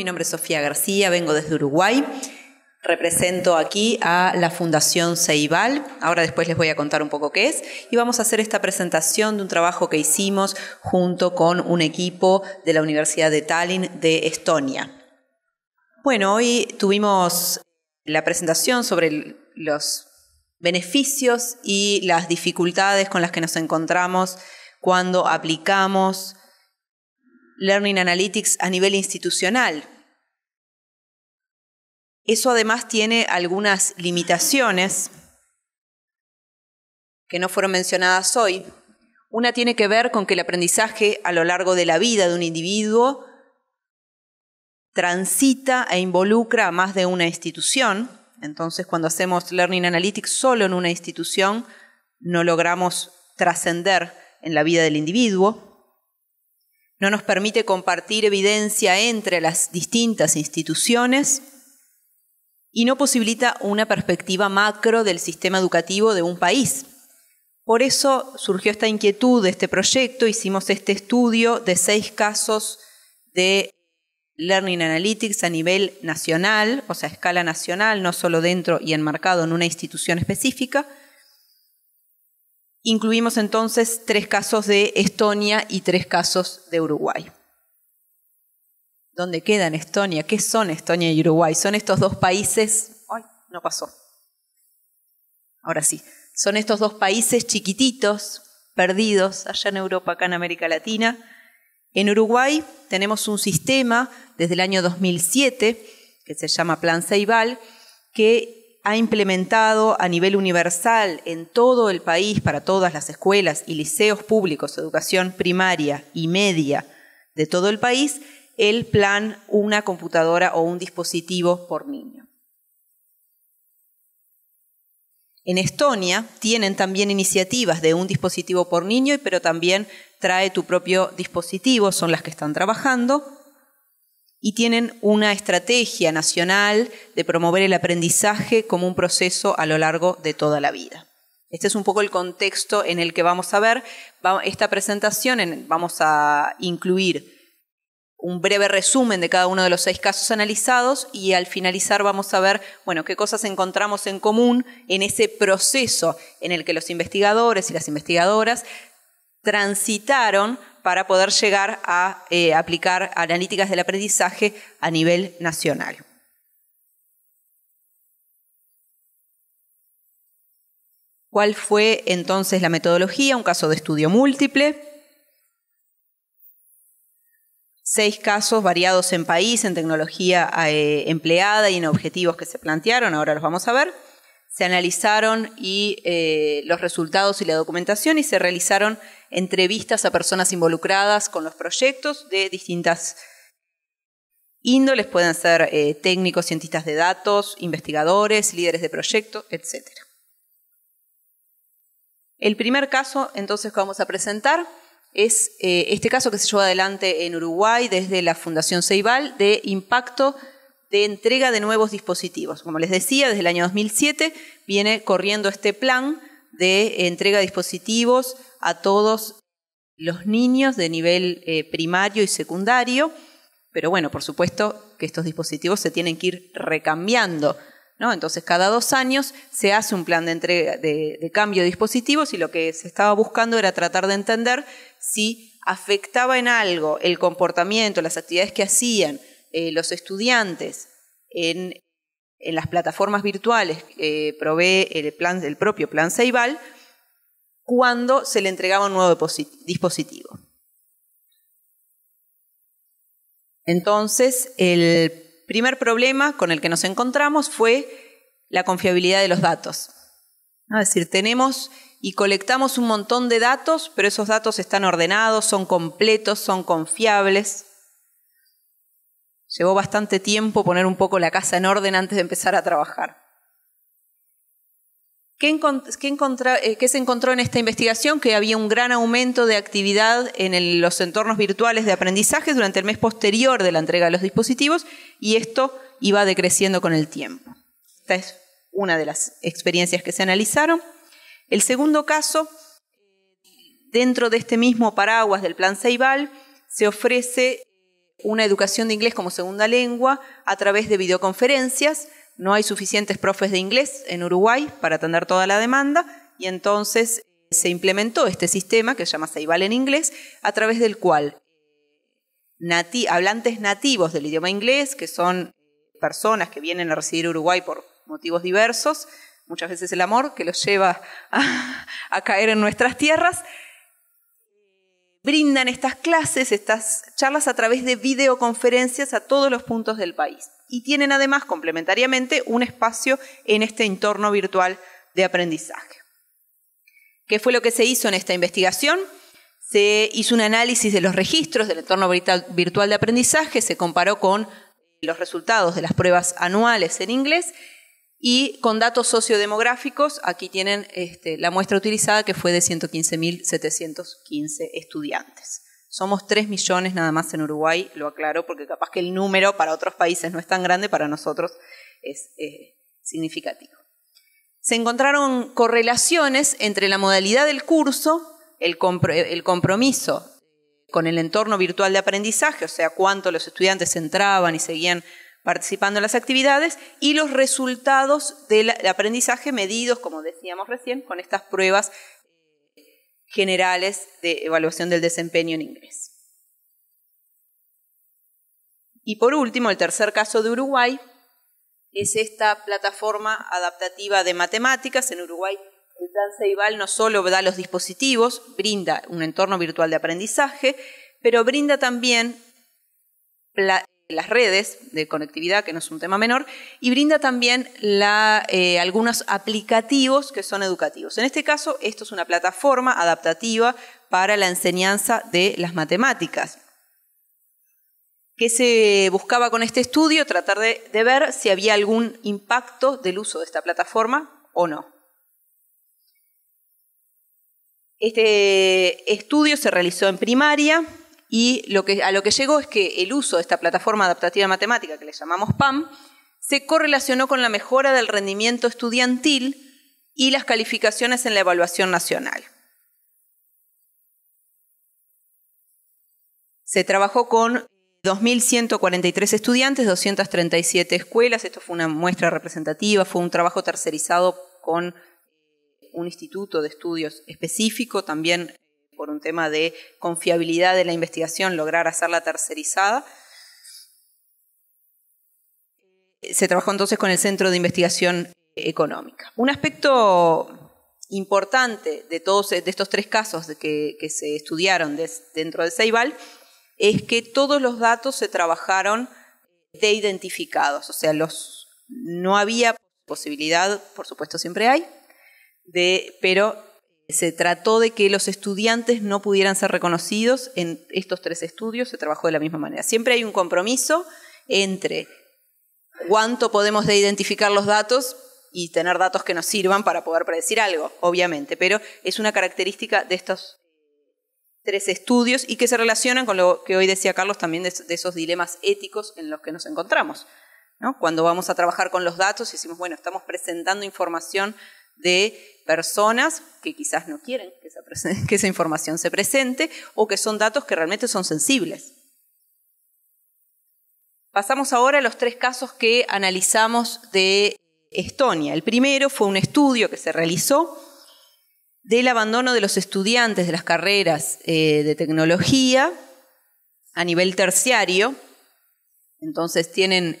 Mi nombre es Sofía García, vengo desde Uruguay. Represento aquí a la Fundación Ceibal, ahora después les voy a contar un poco qué es, y vamos a hacer esta presentación de un trabajo que hicimos junto con un equipo de la Universidad de Tallinn de Estonia. Bueno, hoy tuvimos la presentación sobre los beneficios y las dificultades con las que nos encontramos cuando aplicamos Learning Analytics a nivel institucional. Eso además tiene algunas limitaciones que no fueron mencionadas hoy. Una tiene que ver con que el aprendizaje a lo largo de la vida de un individuo transita e involucra a más de una institución. Entonces, cuando hacemos Learning Analytics solo en una institución, no logramos trascender en la vida del individuo no nos permite compartir evidencia entre las distintas instituciones y no posibilita una perspectiva macro del sistema educativo de un país. Por eso surgió esta inquietud de este proyecto, hicimos este estudio de seis casos de Learning Analytics a nivel nacional, o sea, a escala nacional, no solo dentro y enmarcado en una institución específica, Incluimos entonces tres casos de Estonia y tres casos de Uruguay. ¿Dónde quedan Estonia? ¿Qué son Estonia y Uruguay? Son estos dos países. ¡Ay! No pasó. Ahora sí. Son estos dos países chiquititos, perdidos, allá en Europa, acá en América Latina. En Uruguay tenemos un sistema desde el año 2007 que se llama Plan Ceibal, que ha implementado a nivel universal en todo el país para todas las escuelas y liceos públicos, educación primaria y media de todo el país, el plan una computadora o un dispositivo por niño. En Estonia tienen también iniciativas de un dispositivo por niño, pero también trae tu propio dispositivo, son las que están trabajando y tienen una estrategia nacional de promover el aprendizaje como un proceso a lo largo de toda la vida. Este es un poco el contexto en el que vamos a ver esta presentación. Vamos a incluir un breve resumen de cada uno de los seis casos analizados y al finalizar vamos a ver, bueno, qué cosas encontramos en común en ese proceso en el que los investigadores y las investigadoras transitaron para poder llegar a eh, aplicar analíticas del aprendizaje a nivel nacional. ¿Cuál fue entonces la metodología? Un caso de estudio múltiple. Seis casos variados en país, en tecnología eh, empleada y en objetivos que se plantearon, ahora los vamos a ver se analizaron y, eh, los resultados y la documentación y se realizaron entrevistas a personas involucradas con los proyectos de distintas índoles, pueden ser eh, técnicos, cientistas de datos, investigadores, líderes de proyecto, etc. El primer caso entonces que vamos a presentar es eh, este caso que se llevó adelante en Uruguay desde la Fundación Ceibal de impacto de entrega de nuevos dispositivos. Como les decía, desde el año 2007 viene corriendo este plan de entrega de dispositivos a todos los niños de nivel eh, primario y secundario, pero bueno, por supuesto que estos dispositivos se tienen que ir recambiando. ¿no? Entonces, cada dos años se hace un plan de, entrega, de cambio de dispositivos y lo que se estaba buscando era tratar de entender si afectaba en algo el comportamiento, las actividades que hacían, eh, los estudiantes en, las plataformas virtuales que eh, provee el, plan, el propio plan Ceibal cuando se le entregaba un nuevo dispositivo. Entonces, el primer problema con el que nos encontramos fue la confiabilidad de los datos. Es decir, tenemos y colectamos un montón de datos, pero esos datos están ordenados, son completos, son confiables. Llevó bastante tiempo poner un poco la casa en orden antes de empezar a trabajar. ¿Qué, eh, se encontró en esta investigación? Que había un gran aumento de actividad en los entornos virtuales de aprendizaje durante el mes posterior de la entrega de los dispositivos y esto iba decreciendo con el tiempo. Esta es una de las experiencias que se analizaron. El segundo caso, dentro de este mismo paraguas del plan Ceibal, se ofrece una educación de inglés como segunda lengua a través de videoconferencias. No hay suficientes profes de inglés en Uruguay para atender toda la demanda y entonces eh, se implementó este sistema que se llama Seibal en inglés, a través del cual eh, hablantes nativos del idioma inglés, que son eh, personas que vienen a residir Uruguay por motivos diversos, muchas veces el amor que los lleva a caer en nuestras tierras, brindan estas clases, estas charlas a través de videoconferencias a todos los puntos del país. Y tienen además complementariamente un espacio en este entorno virtual de aprendizaje. ¿Qué fue lo que se hizo en esta investigación? Se hizo un análisis de los registros del entorno virtual de aprendizaje, se comparó con los resultados de las pruebas anuales en inglés y con datos sociodemográficos, aquí tienen este, la muestra utilizada que fue de 115.715 estudiantes. Somos 3 millones nada más en Uruguay, lo aclaro porque capaz que el número para otros países no es tan grande, para nosotros es significativo. Se encontraron correlaciones entre la modalidad del curso, el compromiso con el entorno virtual de aprendizaje, o sea, cuánto los estudiantes entraban y seguían participando en las actividades y los resultados del aprendizaje medidos, como decíamos recién, con estas pruebas eh, generales de evaluación del desempeño en inglés. Y por último, el tercer caso de Uruguay es esta plataforma adaptativa de matemáticas. En Uruguay, el plan no solo da los dispositivos, brinda un entorno virtual de aprendizaje, pero brinda también las redes de conectividad, que no es un tema menor, y brinda también eh, algunos aplicativos que son educativos. En este caso, esto es una plataforma adaptativa para la enseñanza de las matemáticas. ¿Qué se buscaba con este estudio? Tratar de ver si había algún impacto del uso de esta plataforma o no. Este estudio se realizó en primaria, y lo que, a lo que llegó es que el uso de esta plataforma adaptativa matemática, que le llamamos PAM, se correlacionó con la mejora del rendimiento estudiantil y las calificaciones en la evaluación nacional. Se trabajó con 2.143 estudiantes, 237 escuelas, esto fue una muestra representativa, fue un trabajo tercerizado con un instituto de estudios específico, también por un tema de confiabilidad de la investigación, lograr hacerla tercerizada. Eh, se trabajó entonces con el Centro de Investigación Económica. Un aspecto importante de todos de estos tres casos que, que se estudiaron dentro de Ceibal es que todos los datos se trabajaron de identificados, o sea, los, no había posibilidad, por supuesto siempre hay, de, pero se trató de que los estudiantes no pudieran ser reconocidos en estos tres estudios, se trabajó de la misma manera. Siempre hay un compromiso entre cuánto podemos de identificar los datos y tener datos que nos sirvan para poder predecir algo, obviamente, pero es una característica de estos tres estudios y que se relacionan con lo que hoy decía Carlos también de, esos dilemas éticos en los que nos encontramos. Cuando vamos a trabajar con los datos, y decimos, bueno, estamos presentando información de personas que quizás no quieren que esa, información se presente o que son datos que realmente son sensibles. Pasamos ahora a los tres casos que analizamos de Estonia. El primero fue un estudio que se realizó del abandono de los estudiantes de las carreras eh, de tecnología a nivel terciario. Entonces tienen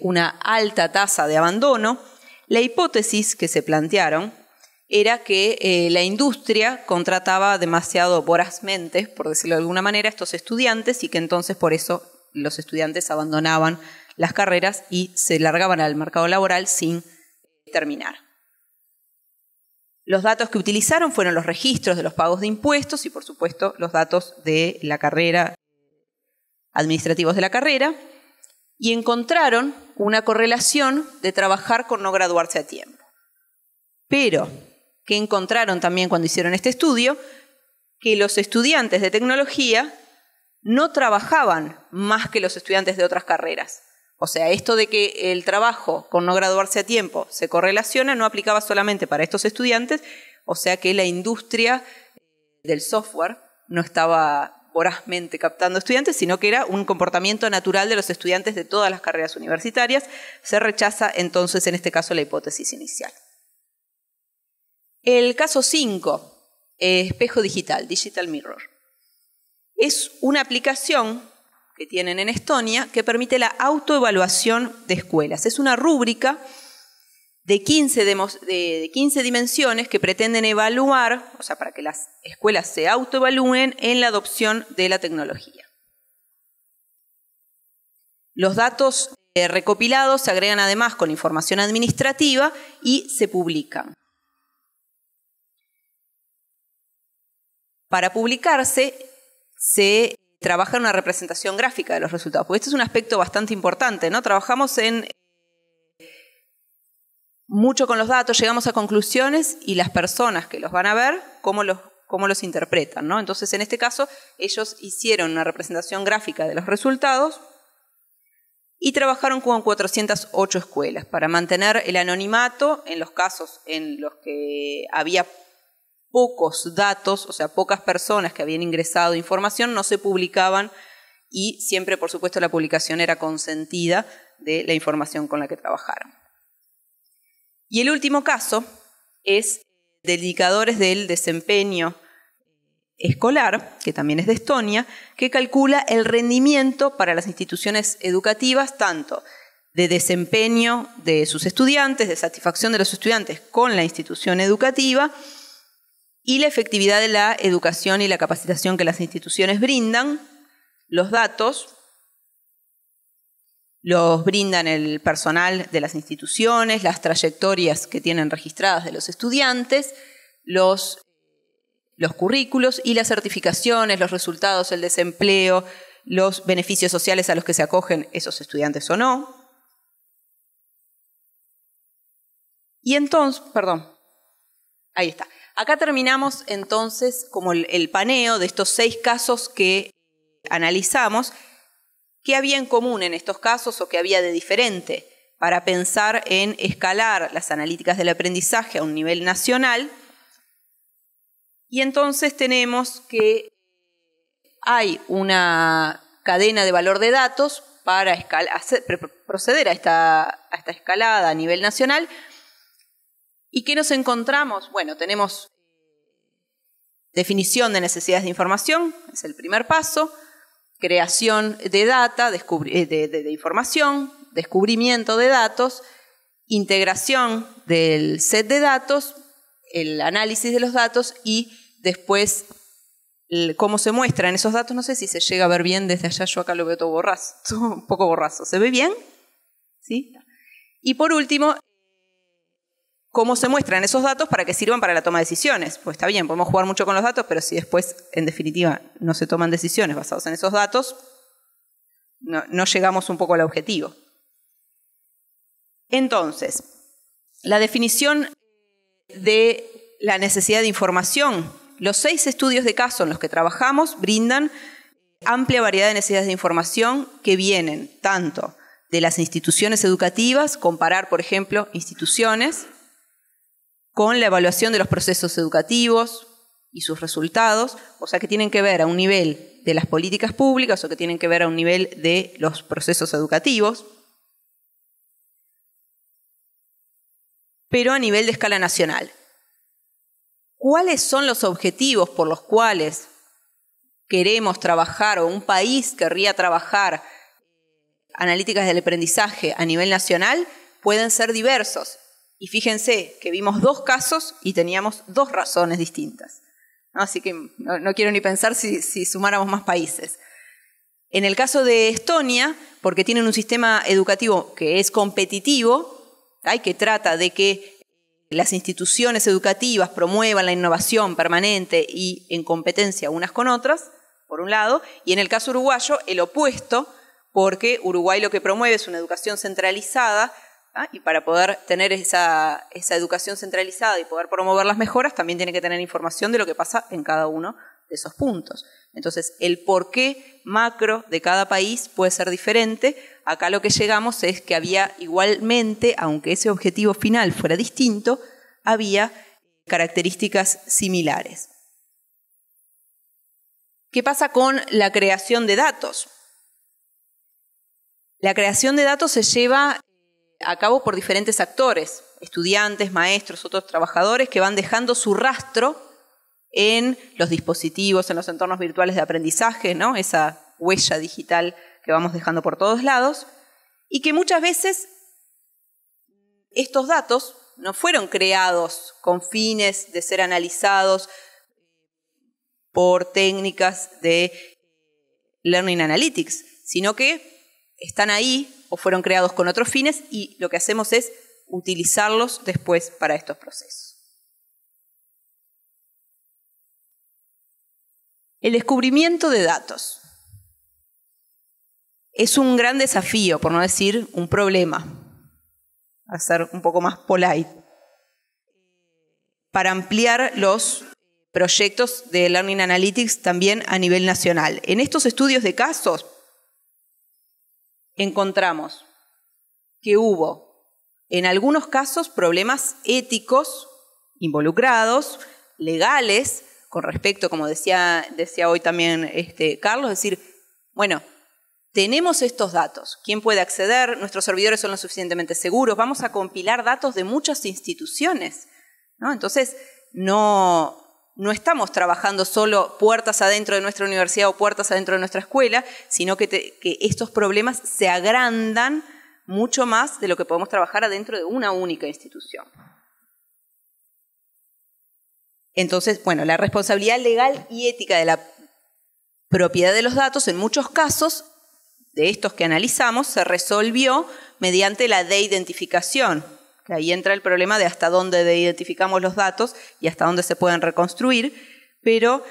una alta tasa de abandono la hipótesis que se plantearon era que eh, la industria contrataba demasiado vorazmente, por decirlo de alguna manera, a estos estudiantes y que entonces por eso los estudiantes abandonaban las carreras y se largaban al mercado laboral sin eh, terminar. Los datos que utilizaron fueron los registros de los pagos de impuestos y por supuesto los datos de la carrera, administrativos de la carrera, y encontraron una correlación de trabajar con no graduarse a tiempo. Pero, que encontraron también cuando hicieron este estudio? Que los estudiantes de tecnología no trabajaban más que los estudiantes de otras carreras. O sea, esto de que el trabajo con no graduarse a tiempo se correlaciona no aplicaba solamente para estos estudiantes, o sea que la industria del software no estaba vorazmente captando estudiantes, sino que era un comportamiento natural de los estudiantes de todas las carreras universitarias. Se rechaza entonces en este caso la hipótesis inicial. El caso 5, eh, espejo digital, digital mirror. Es una aplicación que tienen en Estonia que permite la autoevaluación de escuelas. Es una rúbrica de 15, de, dimensiones que pretenden evaluar, o sea, para que las escuelas se autoevalúen en la adopción de la tecnología. Los datos eh, recopilados se agregan además con información administrativa y se publican. Para publicarse se trabaja en una representación gráfica de los resultados, porque este es un aspecto bastante importante, ¿no? Trabajamos en mucho con los datos, llegamos a conclusiones y las personas que los van a ver, cómo los, interpretan. Entonces, en este caso, ellos hicieron una representación gráfica de los resultados y trabajaron con 408 escuelas para mantener el anonimato en los casos en los que había pocos datos, o sea, pocas personas que habían ingresado información, no se publicaban y siempre, por supuesto, la publicación era consentida de la información con la que trabajaron. Y el último caso es de indicadores del desempeño escolar, que también es de Estonia, que calcula el rendimiento para las instituciones educativas, tanto de desempeño de sus estudiantes, de satisfacción de los estudiantes con la institución educativa y la efectividad de la educación y la capacitación que las instituciones brindan. Los datos los brindan el personal de las instituciones, las trayectorias que tienen registradas de los estudiantes, los, currículos y las certificaciones, los resultados, el desempleo, los beneficios sociales a los que se acogen esos estudiantes o no. Y entonces, perdón, ahí está. Acá terminamos entonces como el paneo de estos seis casos que analizamos ¿Qué había en común en estos casos o qué había de diferente para pensar en escalar las analíticas del aprendizaje a un nivel nacional? Y entonces tenemos que hay una cadena de valor de datos para proceder a esta, a esta escalada a nivel nacional. ¿Y qué nos encontramos? Bueno, tenemos definición de necesidades de información, es el primer paso creación de data, eh, de, información, descubrimiento de datos, integración del set de datos, el análisis de los datos y después cómo se muestran esos datos. No sé si se llega a ver bien desde allá, yo acá lo veo todo borrazo, un poco borrazo. ¿Se ve bien? ¿Sí? Y por último, cómo se muestran esos datos para que sirvan para la toma de decisiones. Pues está bien, podemos jugar mucho con los datos, pero si después, en definitiva, no se toman decisiones basadas en esos datos, no, no llegamos un poco al objetivo. Entonces, la definición de la necesidad de información. Los seis estudios de caso en los que trabajamos brindan amplia variedad de necesidades de información que vienen tanto de las instituciones educativas, comparar, por ejemplo, instituciones, con la evaluación de los procesos educativos y sus resultados, o sea, que tienen que ver a un nivel de las políticas públicas o que tienen que ver a un nivel de los procesos educativos, pero a nivel de escala nacional. ¿Cuáles son los objetivos por los cuales queremos trabajar o un país querría trabajar eh, analíticas del aprendizaje a nivel nacional? Pueden ser diversos y fíjense que vimos dos casos y teníamos dos razones distintas. Así que no, quiero ni pensar si, sumáramos más países. En el caso de Estonia, porque tienen un sistema educativo que es competitivo, hay que trata de que las instituciones educativas promuevan la innovación permanente y en competencia unas con otras, por un lado, y en el caso uruguayo el opuesto, porque Uruguay lo que promueve es una educación centralizada ¿ah? Y para poder tener esa, esa, educación centralizada y poder promover las mejoras, también tiene que tener información de lo que pasa en cada uno de esos puntos. Entonces, el porqué macro de cada país puede ser diferente. Acá lo que llegamos es que había igualmente, aunque ese objetivo final fuera distinto, había características similares. ¿Qué pasa con la creación de datos? La creación de datos se lleva Acabo cabo por diferentes actores, estudiantes, maestros, otros trabajadores que van dejando su rastro en los dispositivos, en los entornos virtuales de aprendizaje, ¿no? Esa huella digital que vamos dejando por todos lados y que muchas veces estos datos no fueron creados con fines de ser analizados por técnicas de Learning Analytics, sino que están ahí o fueron creados con otros fines y lo que hacemos es utilizarlos después para estos procesos. El descubrimiento de datos. Es un gran desafío, por no decir un problema, a ser un poco más polite, para ampliar los proyectos de Learning Analytics también a nivel nacional. En estos estudios de casos, encontramos que hubo, en algunos casos, problemas éticos involucrados, legales, con respecto, como decía, decía hoy también este, Carlos, es decir, bueno, tenemos estos datos, quién puede acceder, nuestros servidores son lo suficientemente seguros, vamos a compilar datos de muchas instituciones. ¿no? Entonces, no, no estamos trabajando solo puertas adentro de nuestra universidad o puertas adentro de nuestra escuela, sino que, estos problemas se agrandan mucho más de lo que podemos trabajar adentro de una única institución. Entonces, bueno, la responsabilidad legal y ética de la propiedad de los datos, en muchos casos de estos que analizamos, se resolvió mediante la de identificación, Ahí entra el problema de hasta dónde identificamos los datos y hasta dónde se pueden reconstruir, pero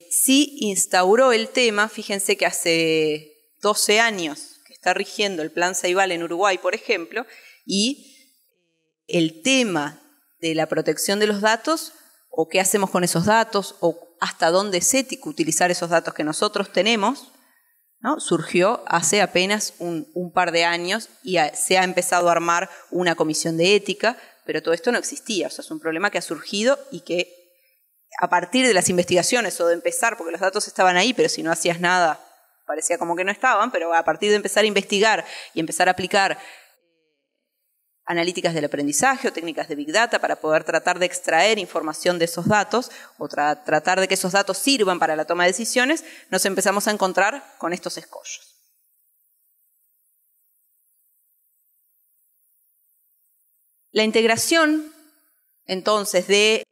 eh, sí instauró el tema, fíjense que hace 12 años que está rigiendo el Plan Ceibal en Uruguay, por ejemplo, y eh, el tema de la protección de los datos o qué hacemos con esos datos o hasta dónde es ético utilizar esos datos que nosotros tenemos, Surgió hace apenas un, par de años y se ha empezado a armar una comisión de ética, pero todo esto no existía. O sea, es un problema que ha surgido y que a partir de las investigaciones o de empezar, porque los datos estaban ahí, pero si no hacías nada, parecía como que no estaban, pero a partir de empezar a investigar y empezar a aplicar analíticas del aprendizaje o técnicas de Big Data para poder tratar de extraer información de esos datos o tratar de que esos datos sirvan para la toma de decisiones, nos empezamos a encontrar con estos escollos. La integración, entonces, de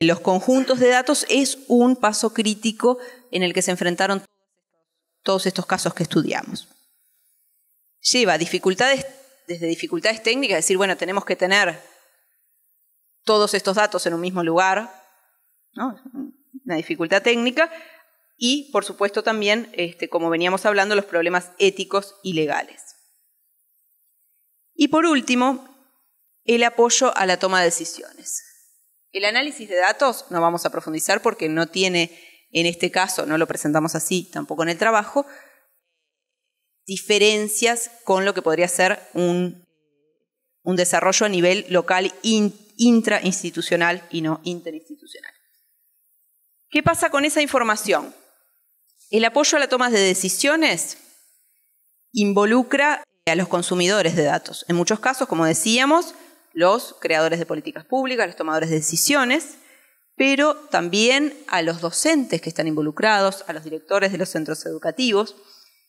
los conjuntos de datos es un paso crítico en el que se enfrentaron todos estos casos que estudiamos. Lleva dificultades desde dificultades técnicas, decir, bueno, tenemos que tener todos estos datos en un mismo lugar, una dificultad técnica, y por supuesto también, este, como veníamos hablando, los problemas éticos y legales. Y por último, el apoyo a la toma de decisiones. El análisis de datos no vamos a profundizar porque no tiene, en este caso, no lo presentamos así tampoco en el trabajo, diferencias con lo que podría ser un, desarrollo a nivel local intrainstitucional y no interinstitucional. ¿Qué pasa con esa información? El apoyo a la toma de decisiones involucra eh, a los consumidores de datos. En muchos casos, como decíamos, los creadores de políticas públicas, los tomadores de decisiones, pero también a los docentes que están involucrados, a los directores de los centros educativos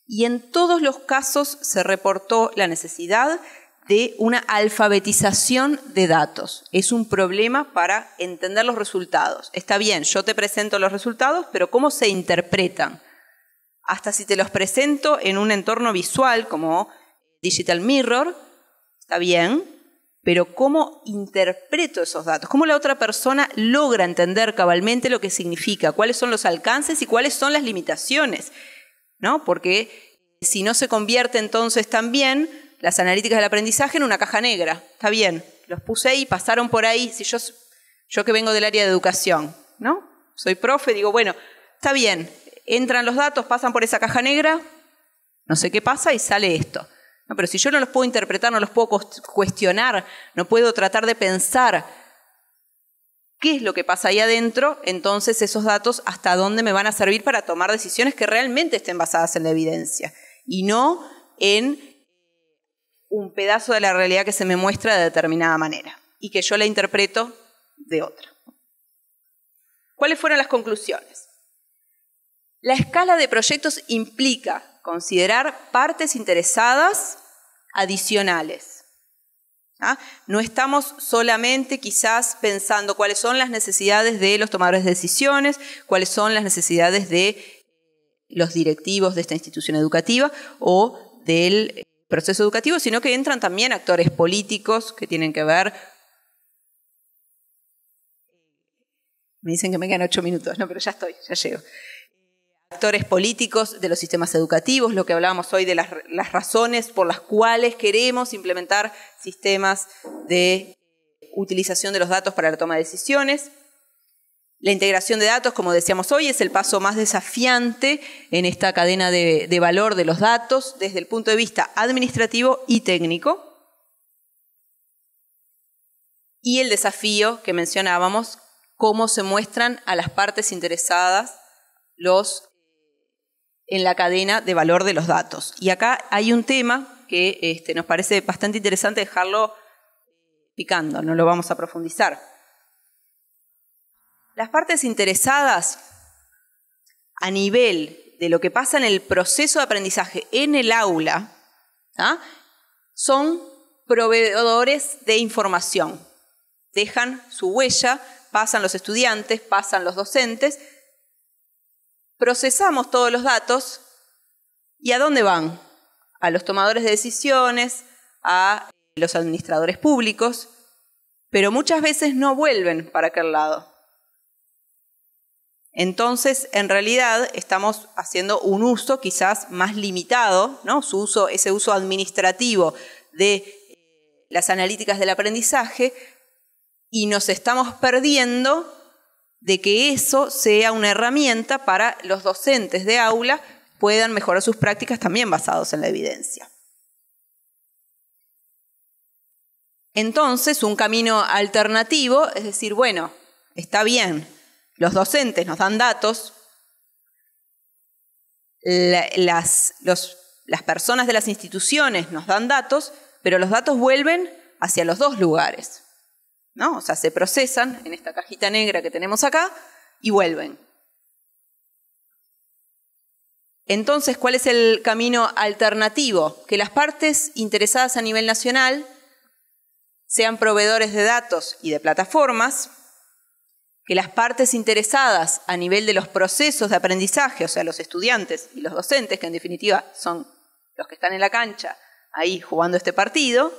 y en todos los casos se reportó la necesidad de una alfabetización de datos. Es un problema para entender los resultados. Está bien, yo te presento los resultados, pero ¿cómo se interpretan? Hasta si te los presento en un entorno visual como Digital Mirror, está bien, pero ¿cómo interpreto esos datos? ¿Cómo la otra persona logra entender cabalmente lo que significa? ¿Cuáles son los alcances y cuáles son las limitaciones? ¿no? Porque eh, si no se convierte entonces también las analíticas del aprendizaje en una caja negra, está bien, los puse ahí, pasaron por ahí, si yo, yo que vengo del área de educación, ¿no? Soy profe, digo, bueno, está bien, entran los datos, pasan por esa caja negra, no sé qué pasa y sale esto. pero si yo no los puedo interpretar, no los puedo cuestionar, no puedo tratar de pensar qué es lo que pasa ahí adentro, entonces esos datos hasta dónde me van a servir para tomar decisiones que realmente estén basadas en la evidencia y no en eh, un pedazo de la realidad que se me muestra de determinada manera y que yo la interpreto de otra. ¿Cuáles fueron las conclusiones? La escala de proyectos implica considerar partes interesadas adicionales ¿Ah? No estamos solamente quizás pensando cuáles son las necesidades de los tomadores de decisiones, cuáles son las necesidades de eh, los directivos de esta institución educativa o del eh, proceso educativo, sino que entran también actores políticos que tienen que ver... Eh, me dicen que me quedan ocho minutos, no, pero ya estoy, ya llego actores políticos, de los sistemas educativos, lo que hablábamos hoy de las, razones por las cuales queremos implementar sistemas de utilización de los datos para la toma de decisiones. La integración de datos, como decíamos hoy, es el paso más desafiante en esta cadena de, de, valor de los datos desde el punto de vista administrativo y técnico. Y el desafío que mencionábamos, cómo se muestran a las partes interesadas los en la cadena de valor de los datos. Y acá hay un tema que este, nos parece bastante interesante dejarlo picando, no lo vamos a profundizar. Las partes interesadas a nivel de lo que pasa en el proceso de aprendizaje en el aula ¿ah? son proveedores de información. Dejan su huella, pasan los estudiantes, pasan los docentes, procesamos todos los datos y a dónde van? A los tomadores de decisiones, a eh, los administradores públicos, pero muchas veces no vuelven para aquel lado. Entonces, en realidad, estamos haciendo un uso quizás más limitado, ¿no? Su uso, ese uso administrativo de eh, las analíticas del aprendizaje, y nos estamos perdiendo de que eso sea una herramienta para los docentes de aula puedan mejorar sus prácticas también basados en la evidencia. Entonces, un camino alternativo es decir, bueno, está bien, los docentes nos dan datos, las, las personas de las instituciones nos dan datos, pero los datos vuelven hacia los dos lugares. ¿no? O sea, se procesan en esta cajita negra que tenemos acá y vuelven. Entonces, ¿cuál es el camino alternativo? Que las partes interesadas a nivel nacional sean proveedores de datos y de plataformas, que las partes interesadas a nivel de los procesos de aprendizaje, o sea, los estudiantes y los docentes, que en definitiva son los que están en la cancha ahí jugando este partido,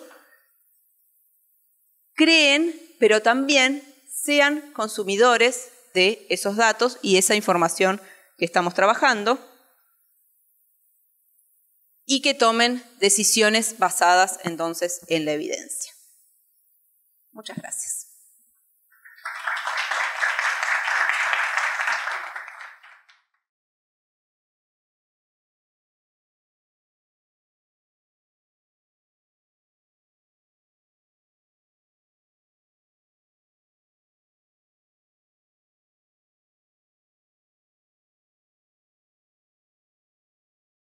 creen, pero también sean consumidores de esos datos y esa información que estamos trabajando y que tomen decisiones basadas entonces en la evidencia. Muchas gracias.